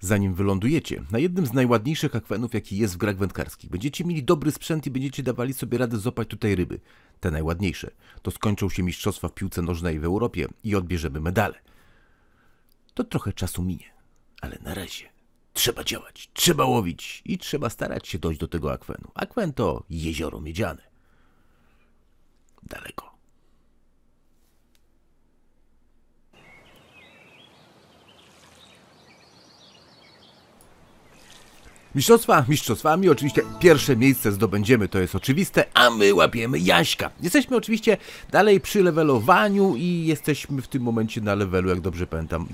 zanim wylądujecie, na jednym z najładniejszych akwenów, jaki jest w grach wędkarskich. Będziecie mieli dobry sprzęt i będziecie dawali sobie radę zopać tutaj ryby, te najładniejsze. To skończą się mistrzostwa w piłce nożnej w Europie i odbierzemy medale. To trochę czasu minie, ale na razie trzeba działać, trzeba łowić i trzeba starać się dojść do tego akwenu. Akwen to jezioro miedziane. Daleko. Mistrzostwa mistrzostwami, oczywiście pierwsze miejsce zdobędziemy, to jest oczywiste, a my łapiemy Jaśka. Jesteśmy oczywiście dalej przy levelowaniu i jesteśmy w tym momencie na levelu, jak dobrze pamiętam,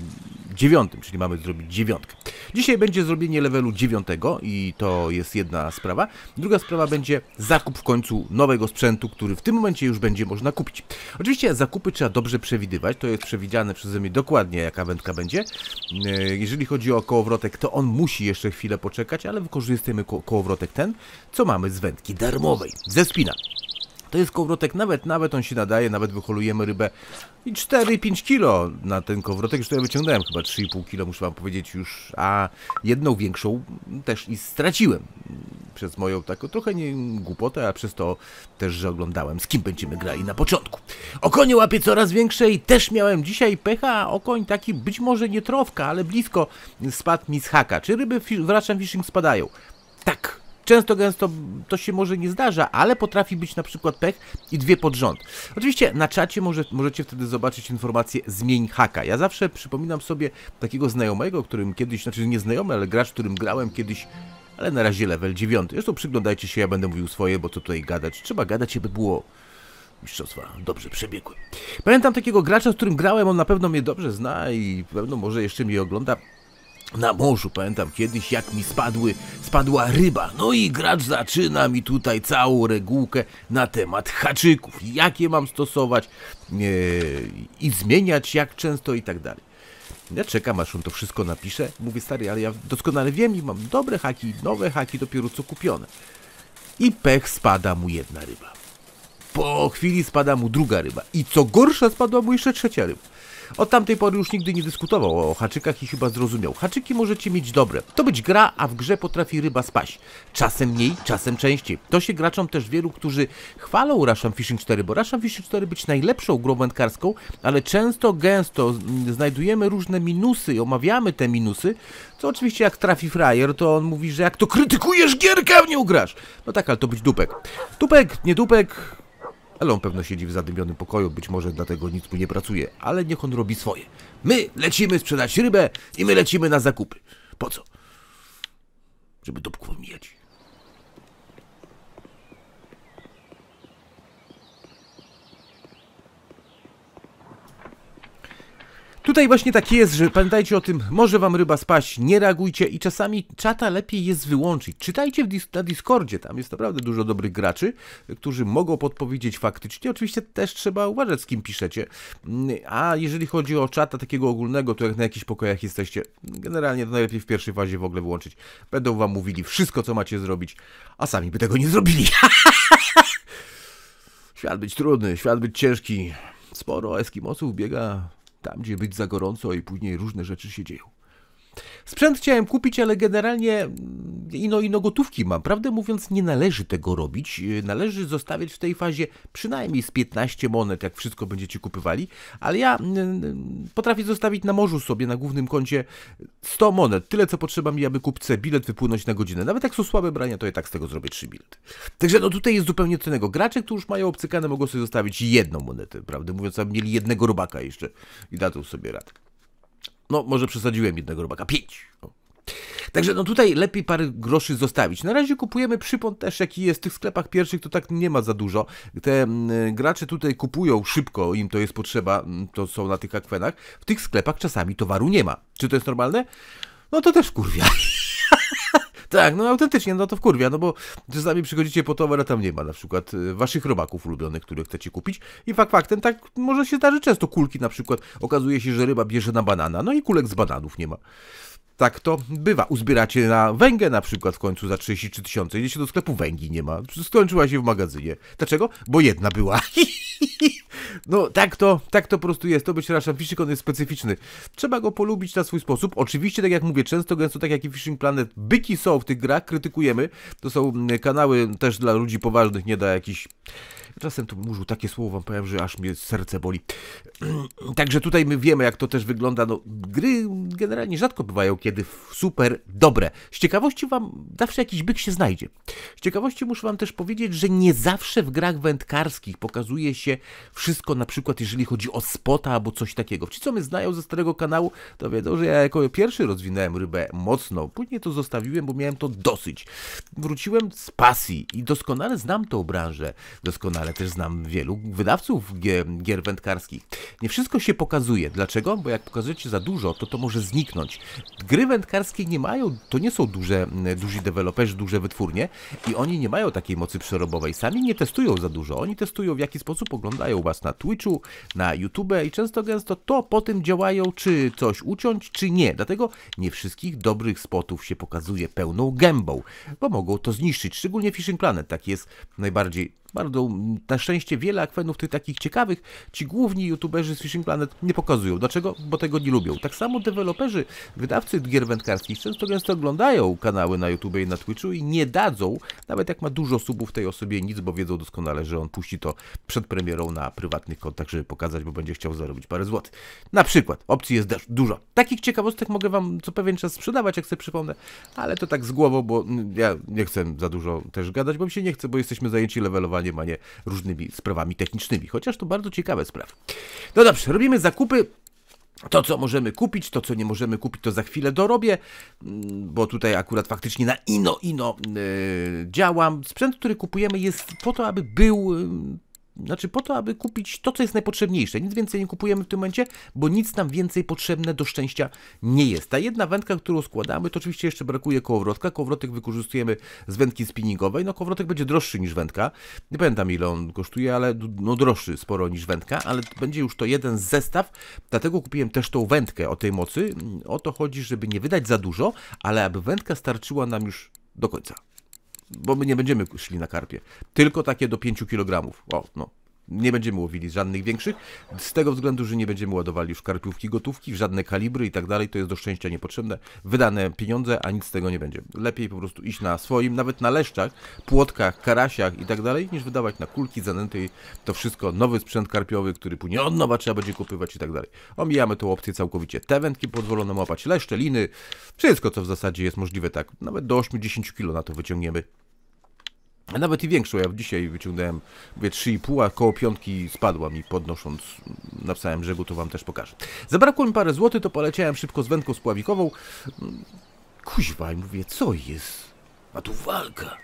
dziewiątym, czyli mamy zrobić dziewiątkę. Dzisiaj będzie zrobienie levelu dziewiątego i to jest jedna sprawa. Druga sprawa będzie zakup w końcu nowego sprzętu, który w tym momencie już będzie można kupić. Oczywiście zakupy trzeba dobrze przewidywać, to jest przewidziane przeze mnie dokładnie jaka wędka będzie. E, jeżeli chodzi o kołowrotek, to on musi jeszcze chwilę poczekać, ale wykorzystujemy ko kołowrotek ten, co mamy z wędki darmowej, ze spina. To jest kowrotek, nawet, nawet on się nadaje, nawet wyholujemy rybę i 4-5 kilo na ten kowrotek, już tutaj wyciągnąłem chyba 3,5 kilo, muszę wam powiedzieć już, a jedną większą też i straciłem przez moją taką trochę nie głupotę, a przez to też, że oglądałem z kim będziemy grali na początku. Okonie łapie coraz większe i też miałem dzisiaj pecha, okoń taki być może nie trofka, ale blisko spadł mi z haka. Czy ryby wraczam fishing spadają? Tak, Często gęsto to się może nie zdarza, ale potrafi być na przykład pech i dwie pod rząd. Oczywiście na czacie może, możecie wtedy zobaczyć informację zmień haka. Ja zawsze przypominam sobie takiego znajomego, którym kiedyś, znaczy nie znajomy, ale gracz, którym grałem kiedyś ale na razie level 9. Zresztą przyglądajcie się, ja będę mówił swoje, bo co tutaj gadać. Trzeba gadać, żeby było mistrzostwa dobrze przebiegły. Pamiętam takiego gracza, z którym grałem, on na pewno mnie dobrze zna i pewno może jeszcze mnie ogląda na morzu, pamiętam kiedyś, jak mi spadły, spadła ryba. No i gracz zaczyna mi tutaj całą regułkę na temat haczyków, jakie mam stosować e, i zmieniać, jak często i tak dalej. Ja czekam, aż on to wszystko napisze. Mówię, stary, ale ja doskonale wiem i mam dobre haki, nowe haki, dopiero co kupione. I pech spada mu jedna ryba. Po chwili spada mu druga ryba. I co gorsza, spadła mu jeszcze trzecia ryba. Od tamtej pory już nigdy nie dyskutował o haczykach i chyba zrozumiał. Haczyki możecie mieć dobre. To być gra, a w grze potrafi ryba spaść. Czasem mniej, czasem częściej. To się graczom też wielu, którzy chwalą Russian Fishing 4, bo Russian Fishing 4 być najlepszą grą wędkarską, ale często, gęsto znajdujemy różne minusy i omawiamy te minusy, Co oczywiście jak trafi frajer, to on mówi, że jak to krytykujesz gierkę, w nie ugrasz. No tak, ale to być dupek. Dupek, nie dupek, Elon pewno siedzi w zadymionym pokoju, być może dlatego nic mu nie pracuje, ale niech on robi swoje. My lecimy sprzedać rybę i my lecimy na zakupy. Po co? Żeby dupku mijać. tutaj właśnie tak jest, że pamiętajcie o tym, może wam ryba spaść, nie reagujcie i czasami czata lepiej jest wyłączyć. Czytajcie dis na Discordzie, tam jest naprawdę dużo dobrych graczy, którzy mogą podpowiedzieć faktycznie. Oczywiście też trzeba uważać z kim piszecie. A jeżeli chodzi o czata takiego ogólnego, to jak na jakichś pokojach jesteście, generalnie to najlepiej w pierwszej fazie w ogóle wyłączyć. Będą wam mówili wszystko, co macie zrobić, a sami by tego nie zrobili. świat być trudny, świat być ciężki. Sporo Eskimosów biega tam gdzie być za gorąco i później różne rzeczy się dzieją. Sprzęt chciałem kupić, ale generalnie mm, ino, ino gotówki mam. Prawdę mówiąc, nie należy tego robić. Y, należy zostawiać w tej fazie przynajmniej z 15 monet, jak wszystko będziecie kupywali, ale ja mm, mm, potrafię zostawić na morzu sobie, na głównym koncie 100 monet. Tyle, co potrzeba mi, aby kupcę bilet wypłynąć na godzinę. Nawet jak są słabe brania, to ja tak z tego zrobię 3 bilety. Także no tutaj jest zupełnie co innego. Gracze, którzy już mają obcykane, mogą sobie zostawić jedną monetę, prawdę mówiąc, aby mieli jednego robaka jeszcze i dadzą sobie radę. No, może przesadziłem jednego robaka. Pięć. No. Także no tutaj lepiej parę groszy zostawić. Na razie kupujemy przypon też jaki jest. W tych sklepach pierwszych to tak nie ma za dużo. Te gracze tutaj kupują szybko, im to jest potrzeba, to są na tych akwenach. W tych sklepach czasami towaru nie ma. Czy to jest normalne? No to też kurwia. Tak, no autentycznie, no to w kurwia, no bo czasami przychodzicie po towar, a tam nie ma na przykład y, waszych robaków ulubionych, które chcecie kupić i fakt faktem tak może się zdarzyć często kulki na przykład, okazuje się, że ryba bierze na banana, no i kulek z bananów nie ma. Tak to bywa. Uzbieracie na węgę na przykład w końcu za 33 tysiące. Idziecie do sklepu, węgi nie ma. Skończyła się w magazynie. Dlaczego? Bo jedna była. No tak to, tak to po prostu jest. To być raczej fishing on jest specyficzny. Trzeba go polubić na swój sposób. Oczywiście, tak jak mówię, często gęsto, tak jak i Fishing Planet, byki są w tych grach, krytykujemy. To są mm, kanały też dla ludzi poważnych, nie dla jakichś Czasem tu mużu takie słowa, powiem, że aż mnie serce boli. Także tutaj my wiemy, jak to też wygląda. No, gry generalnie rzadko bywają kiedy super dobre. Z ciekawości wam zawsze jakiś byk się znajdzie. Z ciekawości muszę wam też powiedzieć, że nie zawsze w grach wędkarskich pokazuje się wszystko, na przykład jeżeli chodzi o spota albo coś takiego. Ci, co mnie znają ze starego kanału, to wiedzą, że ja jako pierwszy rozwinąłem rybę mocno. Później to zostawiłem, bo miałem to dosyć. Wróciłem z pasji i doskonale znam tą branżę. Doskonale ale też znam wielu wydawców gier, gier wędkarskich. Nie wszystko się pokazuje. Dlaczego? Bo jak pokazujecie za dużo, to to może zniknąć. Gry wędkarskie nie mają, to nie są duże, duzi deweloperzy, duże wytwórnie i oni nie mają takiej mocy przerobowej. Sami nie testują za dużo. Oni testują w jaki sposób oglądają was na Twitchu, na YouTube i często gęsto to tym działają, czy coś uciąć, czy nie. Dlatego nie wszystkich dobrych spotów się pokazuje pełną gębą, bo mogą to zniszczyć. Szczególnie Fishing Planet tak jest najbardziej bardzo na szczęście wiele akwenów tych takich ciekawych ci główni youtuberzy z Fishing Planet nie pokazują. Dlaczego? Bo tego nie lubią. Tak samo deweloperzy, wydawcy gier wędkarskich często gęsto oglądają kanały na YouTube i na Twitchu i nie dadzą, nawet jak ma dużo subów tej osobie nic, bo wiedzą doskonale, że on puści to przed premierą na prywatnych kontach, żeby pokazać, bo będzie chciał zarobić parę złotych. Na przykład, opcji jest też dużo. Takich ciekawostek mogę wam co pewien czas sprzedawać, jak sobie przypomnę, ale to tak z głową, bo ja nie chcę za dużo też gadać, bo mi się nie chce, bo jesteśmy zajęci levelowaniem zajmowaniem, a nie różnymi sprawami technicznymi. Chociaż to bardzo ciekawe sprawy. No dobrze, robimy zakupy. To, co możemy kupić, to, co nie możemy kupić, to za chwilę dorobię, mm, bo tutaj akurat faktycznie na ino, ino yy, działam. Sprzęt, który kupujemy jest po to, aby był znaczy po to, aby kupić to, co jest najpotrzebniejsze. Nic więcej nie kupujemy w tym momencie, bo nic nam więcej potrzebne do szczęścia nie jest. Ta jedna wędka, którą składamy, to oczywiście jeszcze brakuje kołowrotka. Kołowrotek wykorzystujemy z wędki spinningowej. No kołowrotek będzie droższy niż wędka. Nie pamiętam ile on kosztuje, ale no droższy sporo niż wędka, ale będzie już to jeden zestaw, dlatego kupiłem też tą wędkę o tej mocy. Mm, o to chodzi, żeby nie wydać za dużo, ale aby wędka starczyła nam już do końca bo my nie będziemy szli na karpie. Tylko takie do 5 kg. O, no. Nie będziemy łowili żadnych większych, z tego względu, że nie będziemy ładowali już karpiówki gotówki, żadne kalibry i tak dalej, to jest do szczęścia niepotrzebne. Wydane pieniądze, a nic z tego nie będzie. Lepiej po prostu iść na swoim, nawet na leszczach, płotkach, karasiach i tak dalej, niż wydawać na kulki, zanęty i to wszystko, nowy sprzęt karpiowy, który później od nowa trzeba będzie kupywać i tak dalej. Omijamy tą opcję całkowicie. Te wędki pozwolono łapać leszcze, liny, wszystko co w zasadzie jest możliwe, tak, nawet do 8-10 kg na to wyciągniemy nawet i większą, ja dzisiaj wyciągnąłem, mówię 3,5, a koło piątki spadła mi podnosząc na całym brzegu, to wam też pokażę. Zabrakło mi parę złotych, to poleciałem szybko z wędką spławikową. Kuźwa, i mówię, co jest? A tu walka.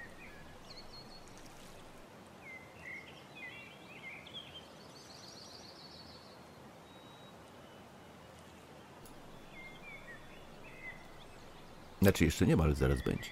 Znaczy jeszcze nie ma, ale zaraz będzie.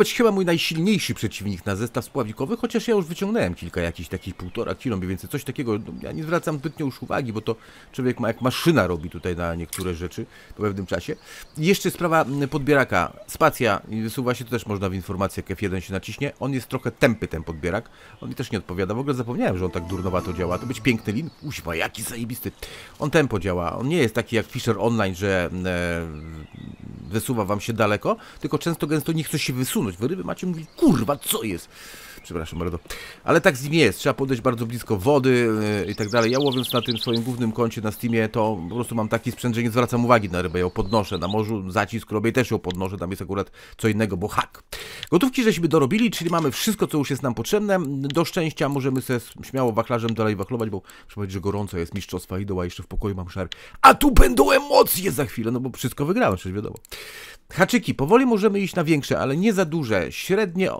być chyba mój najsilniejszy przeciwnik na zestaw spławikowy, chociaż ja już wyciągnąłem kilka jakichś takich półtora kilo, mniej więcej coś takiego, no, ja nie zwracam zbytnio już uwagi, bo to człowiek ma jak maszyna robi tutaj na niektóre rzeczy po pewnym czasie. I jeszcze sprawa podbieraka, spacja wysuwa się, to też można w informacjach F1 się naciśnie, on jest trochę tępy ten podbierak, on mi też nie odpowiada, w ogóle zapomniałem, że on tak durnowato działa, to być piękny lin, uśma, jaki zajebisty, on tempo działa, on nie jest taki jak Fisher Online, że... E, wysuwa wam się daleko, tylko często gęsto nie chce się wysunąć. Wy ryby macie mówić, kurwa, co jest? przepraszam bardzo. Ale tak z nim jest, trzeba podejść bardzo blisko wody e, i tak dalej. Ja łowiąc na tym swoim głównym koncie na Steamie, to po prostu mam taki sprzęt, że nie zwracam uwagi na rybę, ją podnoszę. Na morzu zacisk robię, też ją podnoszę, tam jest akurat co innego, bo hak. Gotówki żeśmy dorobili, czyli mamy wszystko, co już jest nam potrzebne. Do szczęścia możemy sobie śmiało wachlarzem dalej wachlować, bo trzeba powiedzieć, że gorąco jest mistrzostwa i doła, jeszcze w pokoju mam szar. A tu będą emocje za chwilę, no bo wszystko wygrałem, przecież wiadomo. Haczyki, powoli możemy iść na większe, ale nie za duże. Średnie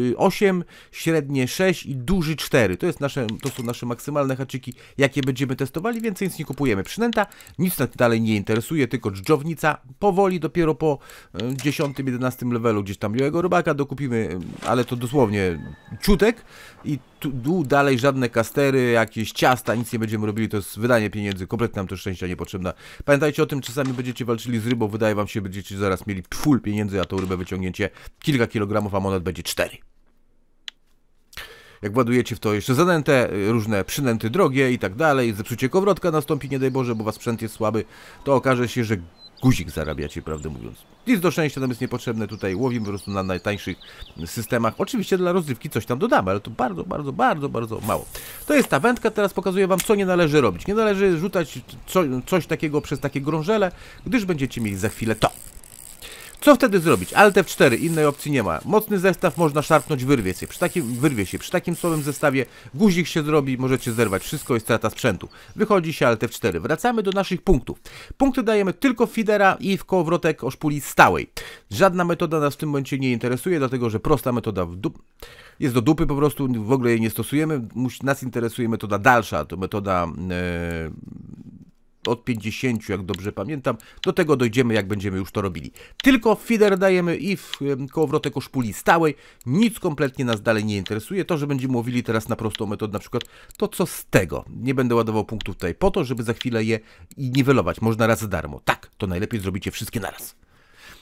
yy, 8, średnie 6 i duży 4. To, jest nasze, to są nasze maksymalne haczyki, jakie będziemy testowali, więcej nic nie kupujemy. Przynęta, nic nas dalej nie interesuje, tylko dżdżownica. Powoli dopiero po 10-11 e, levelu gdzieś tam miłego rybaka dokupimy, e, ale to dosłownie ciutek i tu, tu dalej żadne kastery, jakieś ciasta, nic nie będziemy robili, to jest wydanie pieniędzy, kompletnie nam to szczęścia niepotrzebne. Pamiętajcie o tym, czasami będziecie walczyli z rybą, wydaje wam się, będziecie zaraz mieli full pieniędzy, a tą rybę wyciągnięcie kilka kilogramów, a monet będzie 4 jak władujecie w to jeszcze zanętę, y, różne przynęty drogie i tak dalej, zepsucie kowrotka nastąpi, nie daj Boże, bo was sprzęt jest słaby, to okaże się, że guzik zarabiacie, prawdę mówiąc. Nic do szczęścia nam jest niepotrzebne, tutaj łowimy po prostu na najtańszych systemach. Oczywiście dla rozrywki coś tam dodamy, ale to bardzo, bardzo, bardzo, bardzo mało. To jest ta wędka, teraz pokazuję Wam, co nie należy robić. Nie należy rzucać co, coś takiego przez takie grążele, gdyż będziecie mieli za chwilę to. Co wtedy zrobić? Alt F4, innej opcji nie ma. Mocny zestaw można szarpnąć, wyrwie się. Przy takim, wyrwie się. Przy takim słabym zestawie guzik się zrobi, możecie zerwać wszystko i strata sprzętu. Wychodzi się Alt F4. Wracamy do naszych punktów. Punkty dajemy tylko w feedera i w kołowrotek o szpuli stałej. Żadna metoda nas w tym momencie nie interesuje, dlatego że prosta metoda jest do dupy po prostu, w ogóle jej nie stosujemy. Nas interesuje metoda dalsza, to metoda... Yy od 50, jak dobrze pamiętam. Do tego dojdziemy, jak będziemy już to robili. Tylko w feeder dajemy i w kołowrotek o szpuli stałej. Nic kompletnie nas dalej nie interesuje. To, że będziemy mówili teraz na prostą metodę, na przykład, to co z tego? Nie będę ładował punktów tutaj po to, żeby za chwilę je niwelować. Można raz za darmo. Tak, to najlepiej zrobicie wszystkie naraz.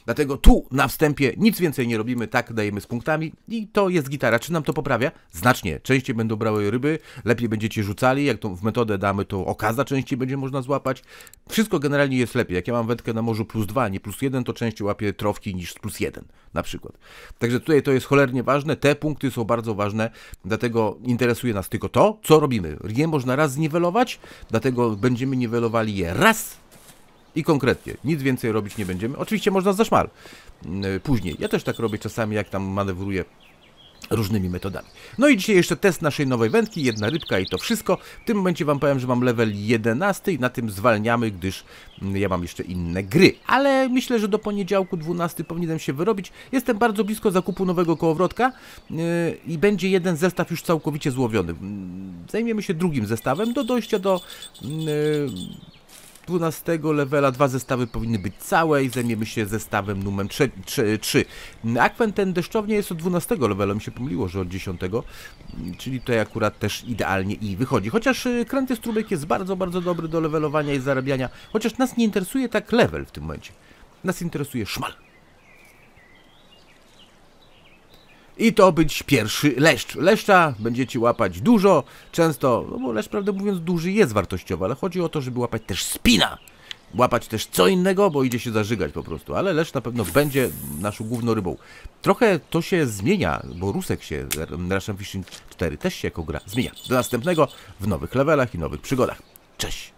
Dlatego tu na wstępie nic więcej nie robimy, tak dajemy z punktami i to jest gitara. Czy nam to poprawia? Znacznie. Częściej będą brały ryby, lepiej będziecie rzucali, jak tą w metodę damy, to okaza częściej będzie można złapać. Wszystko generalnie jest lepiej. Jak ja mam wędkę na morzu plus 2, nie plus 1, to częściej łapię trofki niż plus 1 na przykład. Także tutaj to jest cholernie ważne, te punkty są bardzo ważne, dlatego interesuje nas tylko to, co robimy. Nie można raz zniwelować, dlatego będziemy niwelowali je raz i konkretnie, nic więcej robić nie będziemy. Oczywiście można za szmal mm, y, później. Ja też tak robię czasami, jak tam manewruję różnymi metodami. No i dzisiaj jeszcze test naszej nowej wędki, jedna rybka i to wszystko. W tym momencie wam powiem, że mam level 11 i na tym zwalniamy, gdyż mm, ja mam jeszcze inne gry. Ale myślę, że do poniedziałku 12 powinienem się wyrobić. Jestem bardzo blisko zakupu nowego kołowrotka y, i będzie jeden zestaw już całkowicie złowiony. Mm, zajmiemy się drugim zestawem do dojścia do y, 12 levela dwa zestawy powinny być całe i zajmiemy się zestawem numer 3. 3, 3. Akwen ten deszczownie jest od 12 levela, mi się pomyliło, że od 10, czyli tutaj akurat też idealnie i wychodzi. Chociaż y, kręty strubek jest bardzo, bardzo dobry do levelowania i zarabiania, chociaż nas nie interesuje tak level w tym momencie. Nas interesuje szmal. i to być pierwszy leszcz. Leszcza będziecie łapać dużo, często, no bo leszcz prawdę mówiąc duży jest wartościowy, ale chodzi o to, żeby łapać też spina. Łapać też co innego, bo idzie się zażygać po prostu, ale leszcz na pewno będzie naszą główną rybą. Trochę to się zmienia, bo Rusek się, Russian Fishing 4 też się jako gra zmienia. Do następnego w nowych levelach i nowych przygodach. Cześć!